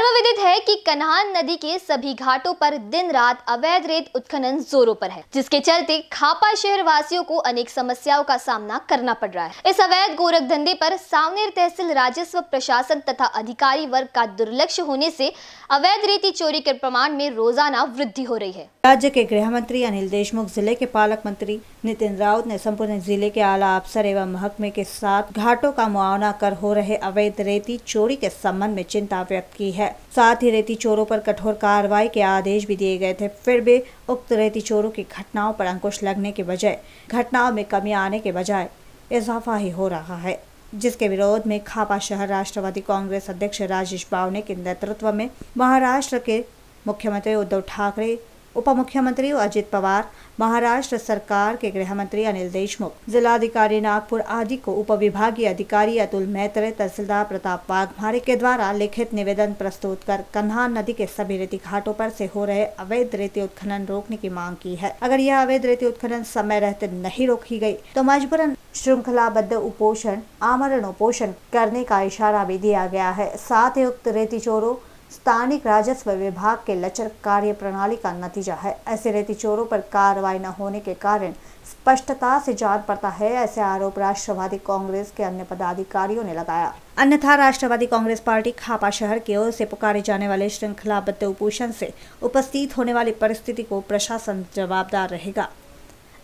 सर्वविदित है कि कन्हान नदी के सभी घाटों पर दिन रात अवैध रेत उत्खनन जोरों पर है जिसके चलते खापा शहर वासियों को अनेक समस्याओं का सामना करना पड़ रहा है इस अवैध गोरख धंधे पर सावनेर तहसील राजस्व प्रशासन तथा अधिकारी वर्ग का दुर्लक्ष्य होने से अवैध रेती चोरी के प्रमाण में रोजाना वृद्धि हो रही है राज्य के गृह मंत्री अनिल देशमुख जिले के पालक मंत्री नितिन राउत ने संपूर्ण जिले के आला अफसर एवं महकमे के साथ घाटों का मुआवना कर हो रहे अवैध रेती चोरी के संबंध में चिंता व्यक्त की है साथ ही रेती चोरों पर कठोर कार्रवाई के आदेश भी दिए गए थे फिर भी उक्त रेती चोरों की घटनाओं पर अंकुश लगने के बजाय घटनाओं में कमी आने के बजाय इजाफा ही हो रहा है जिसके विरोध में खापा शहर राष्ट्रवादी कांग्रेस अध्यक्ष राजेश बावने के नेतृत्व में महाराष्ट्र के मुख्यमंत्री उद्धव ठाकरे उप मुख्यमंत्री अजित पवार महाराष्ट्र सरकार के गृह मंत्री अनिल देशमुख जिलाधिकारी नागपुर आदि को उप विभागीय अधिकारी अतुल मैत्रे तहसीलदार प्रताप वाघमारे के द्वारा लिखित निवेदन प्रस्तुत कर कन्हान नदी के सभी रेती घाटों पर से हो रहे अवैध रेती उत्खनन रोकने की मांग की है अगर यह अवैध रेती उत्खनन समय रहते नहीं रोकी गयी तो मजबूरन श्रृंखलाबद्ध उपोषण आमरण उपोषण करने का इशारा भी दिया गया है साथ ही उक्त रेती चोरों स्थानिक राजस्व विभाग के लचर कार्य प्रणाली का नतीजा है ऐसे रेती चोरों पर कार्रवाई न होने के कारण स्पष्टता से जान पड़ता है ऐसे आरोप राष्ट्रवादी कांग्रेस के अन्य पदाधिकारियों ने लगाया अन्यथा राष्ट्रवादी कांग्रेस पार्टी खापा शहर की ओर से पुकारे जाने वाले श्रृंखलाबद्ध उपोषण से उपस्थित होने वाली परिस्थिति को प्रशासन जवाबदार रहेगा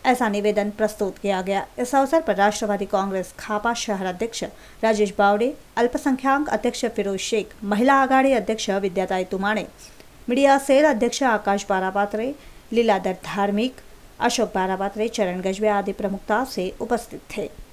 ऐसा निवेदन प्रस्तुत किया गया इस अवसर पर राष्ट्रवादी कांग्रेस खापा शहर अध्यक्ष राजेश बावड़े अल्पसंख्याक अध्यक्ष फिरोज शेख महिला आघाड़ी अध्यक्ष विद्याताई तुमाणे मीडिया सेल अध्यक्ष आकाश बारापात्रे लीलाधर धार्मिक अशोक बारापात्रे चरण गजबे आदि प्रमुखता से उपस्थित थे